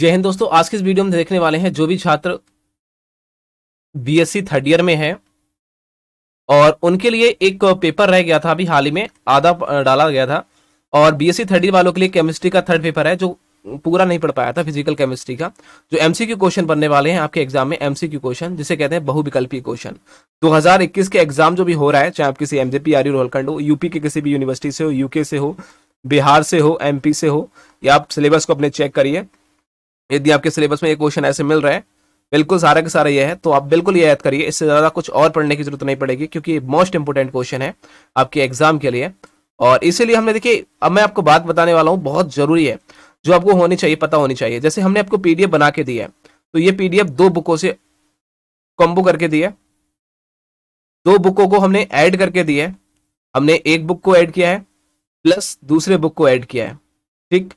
जय हिंद दोस्तों आज के इस वीडियो में देखने वाले हैं जो भी छात्र बीएससी थर्ड ईयर में है और उनके लिए एक पेपर रह गया था अभी हाल ही में आधा डाला गया था और बीएससी थर्ड ईयर वालों के लिए केमिस्ट्री का थर्ड पेपर है जो पूरा नहीं पढ़ पाया था फिजिकल केमिस्ट्री का जो एमसीक्यू क्वेश्चन बनने वाले हैं आपके एग्जाम में एमसीक्यू क्वेश्चन जिसे कहते हैं बहुविकल्पी क्वेश्चन 2021 के एग्जाम जो भी हो रहा है चाहे आप किसी एमजेपी आर यू हो यूपी के किसी भी यूनिवर्सिटी से हो यूके से हो बिहार से हो एमपी से हो या आप सिलेबस को अपने चेक करिए यदि आपके सिलेबस में एक क्वेश्चन ऐसे मिल रहा है बिल्कुल सारा का सारा ये है तो आप बिल्कुल ये याद करिए इससे ज़्यादा कुछ और पढ़ने की जरूरत नहीं पड़ेगी क्योंकि मोस्ट इंपोर्टेंट क्वेश्चन है आपके एग्जाम के लिए और इसीलिए हमने देखिए अब मैं आपको बात बताने वाला हूँ बहुत जरूरी है जो आपको होनी चाहिए पता होनी चाहिए जैसे हमने आपको पीडीएफ बना के दिया है तो ये पीडीएफ दो बुकों से कॉम्बो करके दिया दो बुकों को हमने ऐड करके दिया है हमने एक बुक को ऐड किया है प्लस दूसरे बुक को ऐड किया है ठीक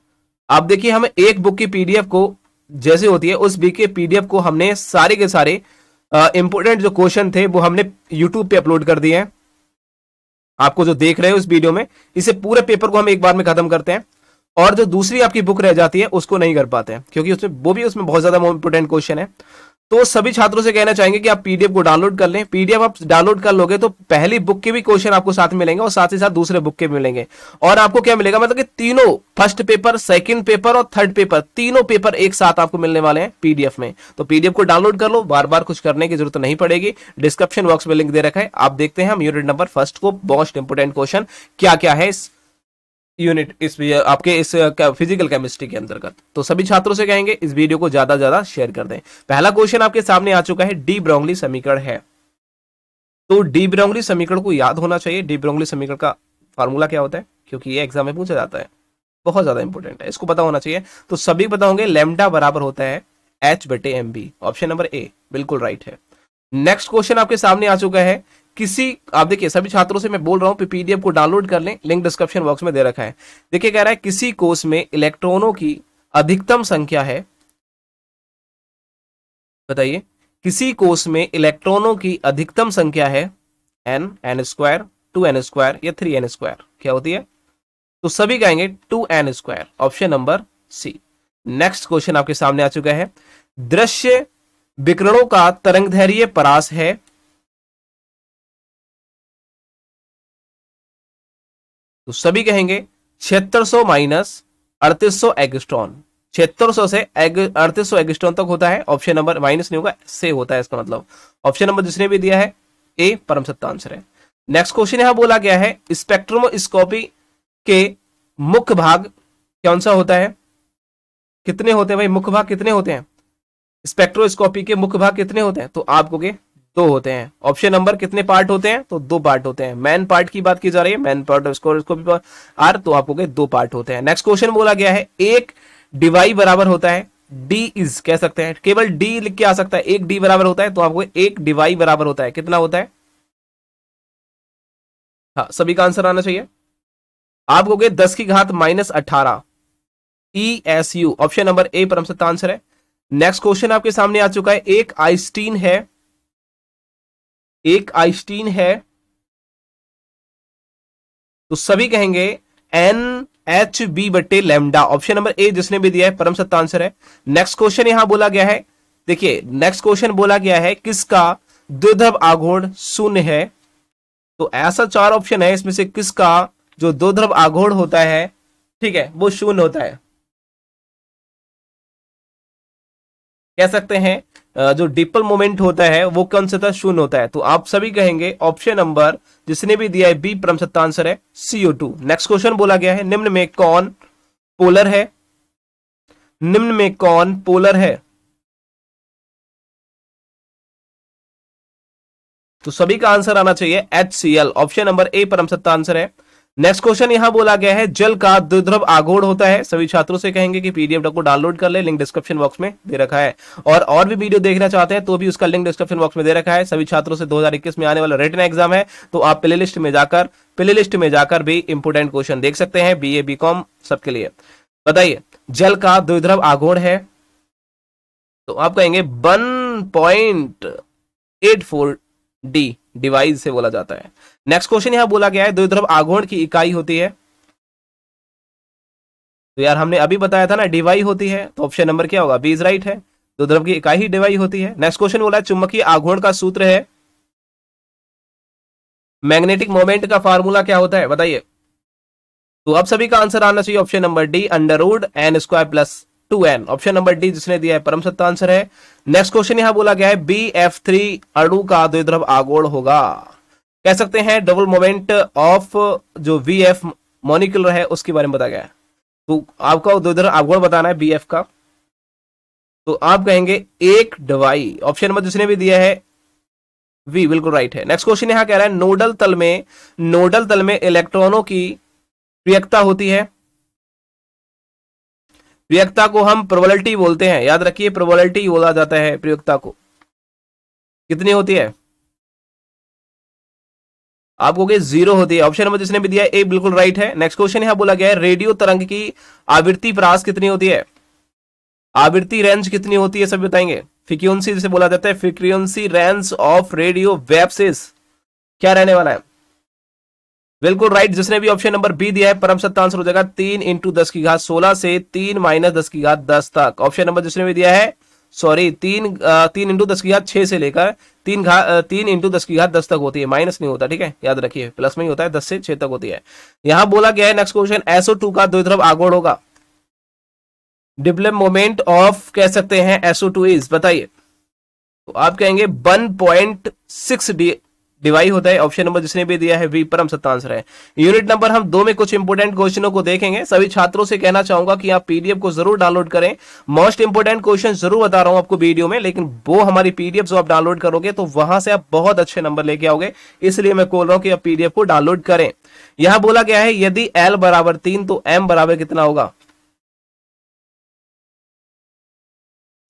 आप देखिए हमें एक बुक की पीडीएफ को जैसे होती है उस बीके पीडीएफ को हमने सारे के सारे इंपोर्टेंट जो क्वेश्चन थे वो हमने यूट्यूब पे अपलोड कर दिए हैं आपको जो देख रहे हैं उस वीडियो में इसे पूरे पेपर को हम एक बार में खत्म करते हैं और जो दूसरी आपकी बुक रह जाती है उसको नहीं कर पाते हैं क्योंकि उसमें वो भी उसमें बहुत ज्यादा इंपोर्टेंट क्वेश्चन है तो सभी छात्रों से कहना चाहेंगे कि आप पीडीएफ को डाउनलोड कर लें पीडीएफ आप डाउनलोड कर लोगे तो पहली बुक के भी क्वेश्चन आपको साथ मिलेंगे और साथ ही साथ दूसरे बुक के मिलेंगे और आपको क्या मिलेगा मतलब कि तीनों फर्स्ट पेपर सेकंड पेपर और थर्ड पेपर तीनों पेपर एक साथ आपको मिलने वाले हैं पीडीएफ में तो पीडीएफ को डाउनलोड कर लो बार बार कुछ करने की जरूरत नहीं पड़ेगी डिस्क्रिप्शन बॉक्स में लिंक दे रखा है आप देखते हैं हम यूनिट नंबर फर्स्ट को मोस्ट इंपोर्टेंट क्वेश्चन क्या क्या है इस यूनिट इस आपके इस फिजिकल केमिस्ट्री के अंतर्गत तो सभी छात्रों से कहेंगे इस वीडियो को ज्यादा ज्यादा शेयर कर दें पहला क्वेश्चन आपके सामने आ चुका है डी ब्रोंगली समीकरण है तो डी ब्रोंगली समीकरण को याद होना चाहिए डी ब्रोंगली समीकरण का फॉर्मूला क्या होता है क्योंकि ये एग्जाम में पूछा जाता है बहुत ज्यादा इंपॉर्टेंट है इसको पता होना चाहिए तो सभी पता होंगे लेमडा बराबर होता है एच बटे M B option number A बिल्कुल राइट है नेक्स्ट क्वेश्चन आपके सामने आ चुका है किसी आप देखिए सभी छात्रों से मैं बोल रहा हूँ पीडीएफ को डाउनलोड कर लें लिंक डिस्क्रिप्शन बॉक्स में दे रखा है देखिए कह रहा है किसी कोर्स में इलेक्ट्रॉनों की अधिकतम संख्या है बताइए किसी कोर्स में इलेक्ट्रॉनों की अधिकतम संख्या है N N square two N square या थ्री एन स्क्वायर क्या होती है तो सभी कहेंगे two N square option number C next question आपके सामने आ चुका है दृश्य विकरणों का तरंगधैर्य परास है तो सभी कहेंगे छिहत्तर सौ माइनस अड़तीस सौ एगस्ट्रॉन छिहत्तर सौ से अड़तीस सौ एगस्ट्रॉन तक होता है ऑप्शन नंबर माइनस नहीं होगा से होता है इसका मतलब ऑप्शन नंबर जिसने भी दिया है ए परम सत्ता आंसर है नेक्स्ट क्वेश्चन यहां बोला गया है स्पेक्ट्रोस्कोपी के मुख्य भाग कौन सा होता है कितने होते हैं भाई मुख्य भाग कितने होते हैं स्पेक्ट्रोस्कोपी के मुख्य भाग कितने होते हैं तो आप कहोगे दो होते हैं ऑप्शन नंबर कितने पार्ट होते हैं तो दो पार्ट होते हैं मैन पार्ट की बात की जा रही है मैन पार्ट स्कोर इसको भी आर तो आपको दो पार्ट होते हैं नेक्स्ट क्वेश्चन बोला गया है एक डिवाई बराबर होता है डी इज कह सकते हैं केवल डी लिख के आ सकता है एक डी बराबर होता है तो आपको एक डिवाई बराबर होता है कितना होता है हाँ सभी का आंसर आना चाहिए आप कहोगे दस की घात माइनस अठारह E S U option number A परम सत्ता आंसर है नेक्स्ट क्वेश्चन आपके सामने आ चुका है एक आइस्टीन है एक आइस्टीन है तो सभी कहेंगे एन एच बी बटे लेमडा ऑप्शन नंबर ए जिसने भी दिया है परम सत्ता आंसर है नेक्स्ट क्वेश्चन यहां बोला गया है देखिए नेक्स्ट क्वेश्चन बोला गया है किसका दुर्धव आघोड़ शून्य है तो ऐसा चार ऑप्शन है इसमें से किसका जो दुर्धव आघोड़ होता है ठीक है वो शून्य होता है कह सकते हैं जो डिपल मोमेंट होता है वो कौन सा था शून्य होता है तो आप सभी कहेंगे ऑप्शन नंबर जिसने भी दिया है बी परम सत्ता आंसर है सीओ टू नेक्स्ट क्वेश्चन बोला गया है निम्न में कौन पोलर है निम्न में कौन पोलर है तो सभी का आंसर आना चाहिए H C L option number A परम सत्ता आंसर है नेक्स्ट क्वेश्चन यहां बोला गया है जल का दुर्द्रव आगोड़ होता है सभी छात्रों से कहेंगे कि पीडीएफ को डाउनलोड कर ले लिंक डिस्क्रिप्शन बॉक्स में दे रखा है और और भी वीडियो देखना चाहते हैं तो भी उसका लिंक डिस्क्रिप्शन बॉक्स में दे रखा है सभी छात्रों से 2021 में आने वाला रिटर्न एग्जाम है तो आप प्ले लिस्ट में जाकर प्ले लिस्ट में जाकर भी इंपोर्टेंट क्वेश्चन देख सकते हैं बी ए बी कॉम सबके लिए बताइए जल का दुर्द्रव आगोड़ है तो आप कहेंगे one point eight four D debye से बोला जाता है नेक्स्ट क्वेश्चन यहां बोला गया है द्विध्रुव आघूर्ण की इकाई होती है तो यार हमने अभी बताया था ना डिवाई होती है तो ऑप्शन नंबर क्या होगा बीज राइट है द्विध्रुव की इकाई ही डिवाई होती है नेक्स्ट क्वेश्चन बोला है चुम्बकीय आघूर्ण का सूत्र है मैग्नेटिक मोमेंट का फार्मूला क्या होता है बताइए तो अब सभी का आंसर आना चाहिए option number D under root N square plus two N option number D जिसने दिया है परम सत्य आंसर है नेक्स्ट क्वेश्चन यहां बोला गया है बी एफ थ्री अड़ू का द्विध्रुव आगोड़ होगा कह सकते हैं डबल मोमेंट ऑफ जो वी एफ मोनिकुलर है उसके बारे में बताया गया है तो आपका द्विध्रुव आगोड़ बताना है बी एफ का तो आप कहेंगे एक डवाई ऑप्शन नंबर जिसने भी दिया है वी बिल्कुल राइट है नेक्स्ट क्वेश्चन यहां कह रहा है नोडल तल में नोडल तल में इलेक्ट्रॉनों की प्रियकता होती है प्रयोगता को हम प्रोबेबिलिटी बोलते हैं याद रखिए प्रोबेबिलिटी बोला जाता है प्रयोगता को कितनी होती है आपको कहे जीरो होती है ऑप्शन नंबर जिसने भी दिया ए बिल्कुल राइट है नेक्स्ट क्वेश्चन यहां बोला गया है रेडियो तरंग की आवृत्ति प्रास कितनी होती है आवृत्ति रेंज कितनी होती है सब बताएंगे फ्रिक्वेंसी जिसे बोला जाता है frequency range of radio waves क्या रहने वाला है बिल्कुल राइट जिसने भी ऑप्शन नंबर बी दिया है परम सत्ता आंसर हो जाएगा तीन इंटू दस की घात सोलह से तीन माइनस दस की घात दस तक ऑप्शन नंबर जिसने भी दिया है सॉरी तीन तीन इंटू दस की घात छह से लेकर तीन घा तीन इंटू दस की घात दस तक होती है माइनस नहीं होता ठीक है याद रखिए प्लस में ही होता है दस से छह तक होती है यहां बोला गया है नेक्स्ट क्वेश्चन एसओ टू का दो तरफ आगोड़ होगा डिप्लम मोमेंट ऑफ कह सकते हैं एसओ टू इज बताइए तो आप कहेंगे one point six D debye होता है ऑप्शन नंबर जिसने भी दिया है वी परम सत्ता आंसर है यूनिट नंबर हम दो में कुछ इंपोर्टेंट क्वेश्चनों को देखेंगे सभी छात्रों से कहना चाहूंगा कि आप पीडीएफ को जरूर डाउनलोड करें मोस्ट इंपोर्टेंट क्वेश्चन जरूर बता रहा हूं आपको वीडियो में लेकिन वो हमारी पीडीएफ जो आप डाउनलोड करोगे तो वहां से आप बहुत अच्छे नंबर लेके आओगे इसलिए मैं बोल रहा हूं कि आप पीडीएफ को डाउनलोड करें यहां बोला गया है यदि एल बराबर तीन तो एम बराबर कितना होगा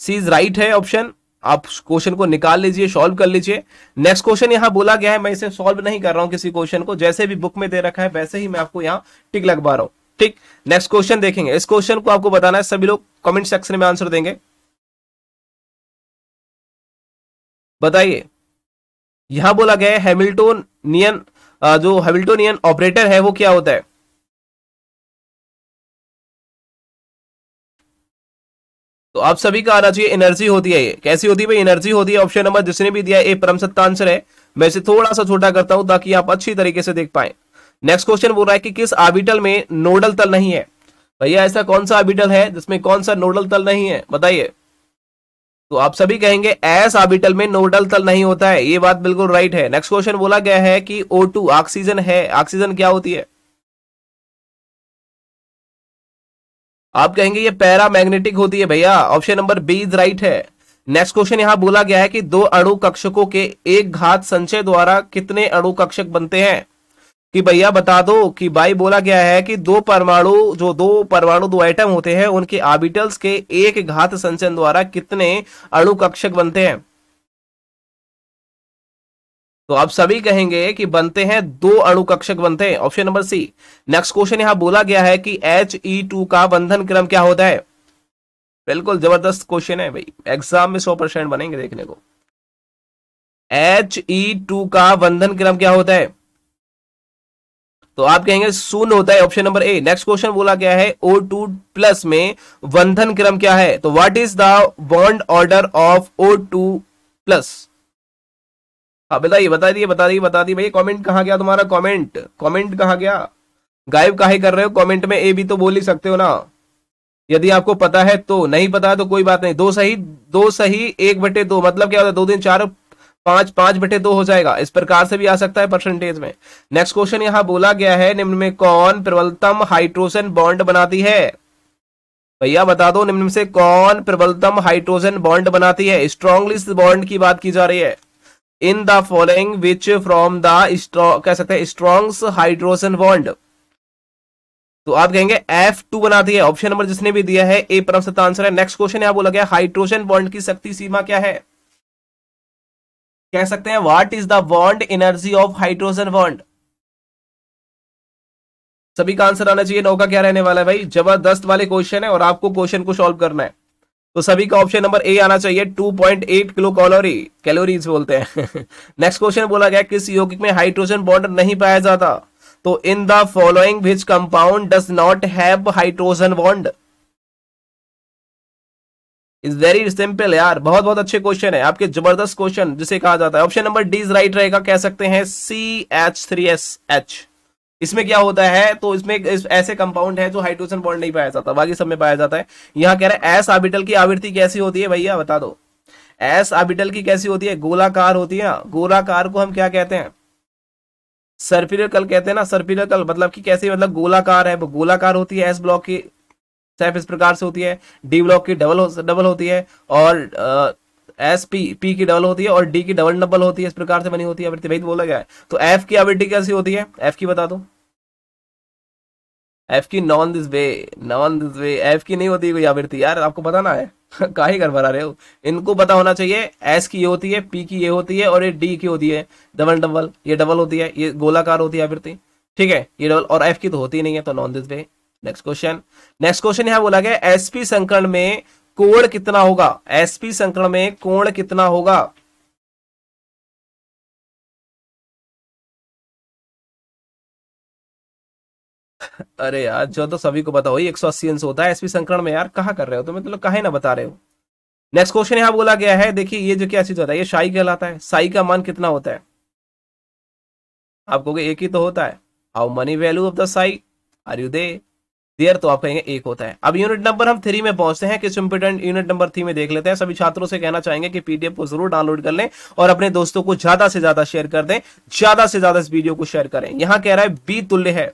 सी इज राइट है ऑप्शन आप क्वेश्चन को निकाल लीजिए सॉल्व कर लीजिए नेक्स्ट क्वेश्चन यहाँ बोला गया है मैं इसे सॉल्व नहीं कर रहा हूं किसी क्वेश्चन को जैसे भी बुक में दे रखा है वैसे ही मैं आपको यहाँ टिक लगवा रहा हूं ठीक नेक्स्ट क्वेश्चन देखेंगे इस क्वेश्चन को आपको बताना है सभी लोग कमेंट सेक्शन में आंसर देंगे बताइए यहां बोला गया है हेमिल्टोनियन जो हेमिल्टोनियन ऑपरेटर है वो क्या होता है तो आप सभी का आना चाहिए एनर्जी होती है ये कैसी होती है भाई एनर्जी होती है ऑप्शन नंबर जिसने भी दिया ए परम सत्ता आंसर है मैं इसे थोड़ा सा छोटा करता हूं ताकि आप अच्छी तरीके से देख पाए नेक्स्ट क्वेश्चन बोल रहा है कि किस आर्बिटल में नोडल तल नहीं है भैया ऐसा कौन सा आर्बिटल है जिसमें कौन सा नोडल तल नहीं है बताइए तो आप सभी कहेंगे एस आर्बिटल में नोडल तल नहीं होता है ये बात बिल्कुल राइट है नेक्स्ट क्वेश्चन बोला गया है कि ओ ऑक्सीजन है ऑक्सीजन क्या होती है आप कहेंगे ये पैरा मैग्नेटिक होती है भैया option number B is right है नेक्स्ट क्वेश्चन यहां बोला गया है कि दो अणु कक्षकों के एक घात संचय द्वारा कितने अणु कक्षक बनते हैं कि भैया बता दो कि भाई बोला गया है कि दो परमाणु जो दो परमाणु दो आइटम होते हैं उनके आबिटल्स के एक घात संचय द्वारा कितने अणु कक्षक बनते हैं तो आप सभी कहेंगे कि बनते हैं दो अणु कक्षक बनते हैं option number C next question यहां बोला गया है कि एच ई टू का बंधन क्रम क्या होता है बिल्कुल जबरदस्त क्वेश्चन है भाई एग्जाम में सौ परसेंट बनेंगे देखने को एच ई टू का बंधन क्रम क्या होता है तो आप कहेंगे शून्य होता है option number A next question बोला गया है ओ टू प्लस में बंधन क्रम क्या है तो what is the bond order of O two plus हाँ बताइए बता दिए बता दिए बता दिए भैया कमेंट कहाँ गया तुम्हारा कमेंट कमेंट कहाँ गया गायब काहे कर रहे हो कमेंट में ए भी तो बोल ही सकते हो ना यदि आपको पता है तो नहीं पता है तो कोई बात नहीं दो सही दो सही एक बटे दो मतलब क्या होता है दो दिन चार पांच पांच बटे दो हो जाएगा इस प्रकार से भी आ सकता है परसेंटेज में नेक्स्ट क्वेश्चन यहाँ बोला गया है निम्न में कौन प्रबलतम हाइड्रोजन बॉन्ड बनाती है भैया बता दो निम्न में से कौन प्रबलतम हाइड्रोजन बॉन्ड बनाती है स्ट्रॉन्गली बॉन्ड की बात की जा रही है in the following which from the straw कह सकते हैं स्ट्रॉन्ग्स हाइड्रोजन बॉन्ड तो आप कहेंगे F2 बना दिए ऑप्शन नंबर जिसने भी दिया है ए पर आंसर तो है नेक्स्ट क्वेश्चन यहाँ बोला गया हाइड्रोजन बॉन्ड की शक्ति सीमा क्या है कह सकते हैं what is the bond energy of hydrogen bond सभी का आंसर आना चाहिए नौ का क्या रहने वाला है भाई जबरदस्त वाले क्वेश्चन है और आपको क्वेश्चन को सॉल्व करना है तो सभी का ऑप्शन नंबर ए आना चाहिए 2.8 किलो कैलोरी कैलोरीज बोलते हैं नेक्स्ट क्वेश्चन बोला गया किस यौगिक में हाइड्रोजन बॉन्ड नहीं पाया जाता तो in the following which compound does not have hydrogen bond is very simple यार बहुत बहुत अच्छे क्वेश्चन है आपके जबरदस्त क्वेश्चन जिसे कहा जाता है ऑप्शन नंबर डी राइट रहेगा कह सकते हैं C H three S H इसमें क्या होता है तो इसमें इस ऐसे कंपाउंड है जो हाइड्रोजन बॉन्ड नहीं पाया जाता बाकी सब में पाया जाता है यहाँ कह रहा है एस आर्बिटल की आवृत्ति कैसी होती है भैया बता दो एस आर्बिटल की कैसी होती है गोलाकार होती है गोलाकार को हम क्या कहते हैं कल कहते हैं ना कल मतलब की कैसे मतलब गोलाकार है गोलाकार होती है एस ब्लॉक की सेफ इस प्रकार से होती है डी ब्लॉक की डबल हो, डबल होती है और एस पी पी की डबल होती है और डी की डबल डबल होती है इस प्रकार से बनी होती है आवृत्ति वही बोला गया है तो एफ की आवृत्ति कैसी होती है एफ की बता दो एफ की non this way non this way F की नहीं होती कोई आवृत्ति यार आपको पता ना है का ही गड़बड़ा रहे हो इनको पता होना चाहिए एस की ये होती है पी की ये होती है और ये डी की होती है डबल डबल ये डबल होती है ये गोलाकार होती है आवृत्ति ठीक है ये डबल और एफ की तो होती नहीं है तो non this way next question next question यहां बोला गया एसपी संकरण में कोण कितना होगा एसपी संकरण में कोण कितना होगा अरे यार जो तो सभी को पता हो एक सौ अस्सी अंश होता है एसपी संकरण में यार कहा कर रहे हो तो मैं तो मतलब कहा ना बता रहे हो नेक्स्ट क्वेश्चन यहां बोला गया है देखिए ये जो क्या चीज होता है ये शाही कहलाता है साई का मान कितना होता है आप कहोगे एक ही तो होता है how many value of the psi R U दे देयर तो आप कहेंगे एक होता है अब यूनिट नंबर हम थ्री में पहुंचते हैं किस इंपोर्टेंट यूनिट नंबर थ्री में देख लेते हैं सभी छात्रों से कहना चाहेंगे कि पीडीएफ को जरूर डाउनलोड कर लें और अपने दोस्तों को ज्यादा से ज्यादा शेयर कर दें ज्यादा से ज्यादा इस वीडियो को शेयर करें यहां कह रहा है बी तुल्य है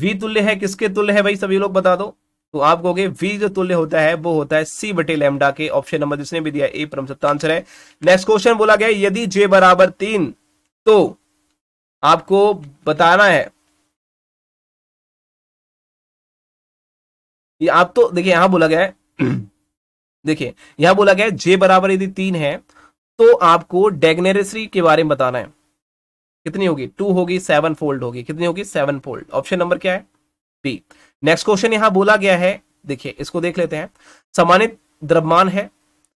वी तुल्य है किसके तुल्य है भाई सभी लोग बता दो तो आप कहोगे वी जो तुल्य होता है वो होता है सी बटे लेमडा के ऑप्शन नंबर जिसने भी दिया ए परम सत्ता आंसर है नेक्स्ट क्वेश्चन बोला गया यदि जे बराबर तीन तो आपको बताना है ये आप तो देखिए यहां बोला गया है देखिए यहां बोला गया है जे बराबर यदि तीन है तो आपको डेग्नेरेसरी के बारे में बताना है कितनी होगी टू होगी सेवन फोल्ड होगी कितनी होगी सेवन फोल्ड ऑप्शन नंबर क्या है बी नेक्स्ट क्वेश्चन यहां बोला गया है देखिए इसको देख लेते हैं सामान्य द्रव्यमान है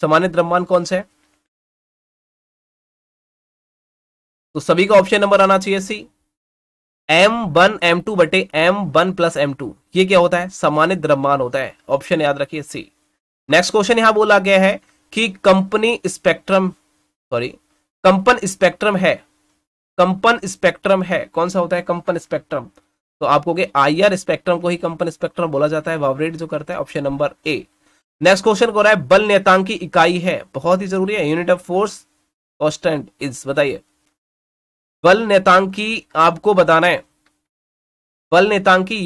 सामान्य द्रव्यमान कौन सा है तो सभी का ऑप्शन नंबर आना चाहिए C M one M two बटे M one plus M two ये क्या होता है सामान्य द्रव्यमान होता है ऑप्शन याद रखिए सी नेक्स्ट क्वेश्चन यहां बोला गया है कि कंपनी स्पेक्ट्रम सॉरी कंपन स्पेक्ट्रम है कंपन स्पेक्ट्रम है कौन सा होता है कंपन स्पेक्ट्रम तो आपको आई आर स्पेक्ट्रम को ही कंपन स्पेक्ट्रम बोला जाता है वावरेट जो करता है option number A next question को रहा है बल नेतांकी इकाई है बहुत ही जरूरी है unit of force constant is बताइए बल नेतांकी आपको बताना है बल नेतांकी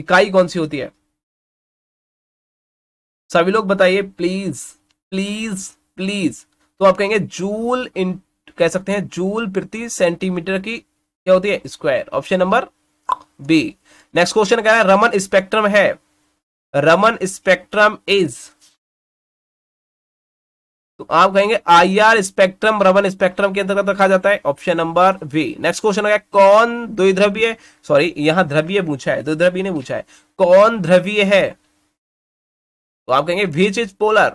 इकाई कौन सी होती है सभी लोग बताइए प्लीज प्लीज प्लीज तो आप कहेंगे जूल इन कह सकते हैं जूल प्रति सेंटीमीटर की क्या होती है square option number B next question कह रहा है रमन स्पेक्ट्रम है रमन स्पेक्ट्रम इज तो आप कहेंगे आईआर स्पेक्ट्रम रमन स्पेक्ट्रम के अंतर्गत रखा जाता है option number B next question हो कौन द्विध्रव्य सॉरी यहां द्रव्य पूछा है द्विध्रव्य ने पूछा है कौन द्रव्य है तो आप कहेंगे विच इज पोलर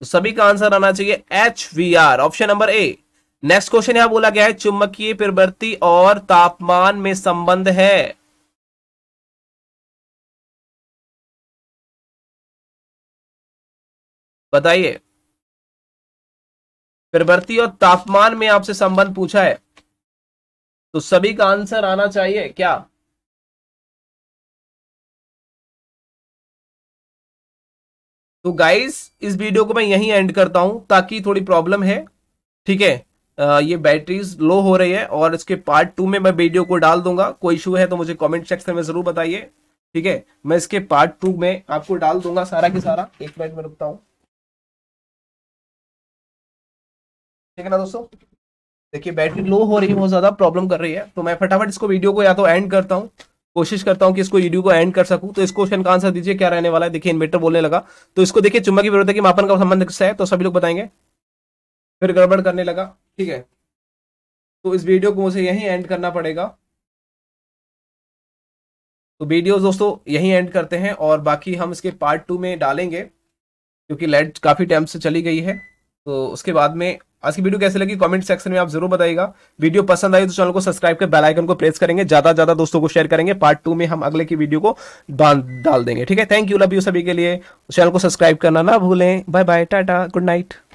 तो सभी का आंसर आना चाहिए H B R option number A next question यहां बोला गया है चुंबकीय प्रवृत्ति और तापमान में संबंध है बताइए प्रवृत्ति और तापमान में आपसे संबंध पूछा है तो सभी का आंसर आना चाहिए क्या तो गाइस इस वीडियो को मैं यहीं एंड करता हूं ताकि थोड़ी प्रॉब्लम है ठीक है ये बैटरीज लो हो रही है और इसके पार्ट टू में मैं वीडियो को डाल दूंगा कोई इशू है तो मुझे कमेंट सेक्शन में जरूर बताइए ठीक है मैं इसके पार्ट टू में आपको डाल दूंगा सारा के सारा एक मिनट में रुकता हूँ ठीक है ना दोस्तों देखिए बैटरी लो हो रही है बहुत ज़्यादा प्रॉब्लम कर रही है तो मैं फटाफट इसको वीडियो को या तो एंड करता हूँ कोशिश करता हूँ कि इसको वीडियो को एंड कर सकूँ तो इस क्वेश्चन का आंसर दीजिए क्या रहने वाला है देखिए इन्वेटर बोलने लगा तो इसको देखिए चुम्बक की विरोधता के मापन का संबंध है तो सभी लोग बताएंगे फिर गड़बड़ करने लगा ठीक है तो इस वीडियो को मुझे यहीं एंड करना पड़ेगा तो वीडियो दोस्तों यहीं एंड करते हैं और बाकी हम इसके पार्ट टू में डालेंगे क्योंकि लाइट काफ़ी टाइम से चली गई है तो उसके बाद में आज की वीडियो कैसे लगी कमेंट सेक्शन में आप जरूर बताएगा वीडियो पसंद आई तो चैनल को सब्सक्राइब कर बेल आइकन को प्रेस करेंगे ज्यादा ज्यादा दोस्तों को शेयर करेंगे पार्ट टू में हम अगले की वीडियो को डाल देंगे ठीक है थैंक यू लव यू सभी के लिए चैनल को सब्सक्राइब करना ना भूलें bye bye tata good night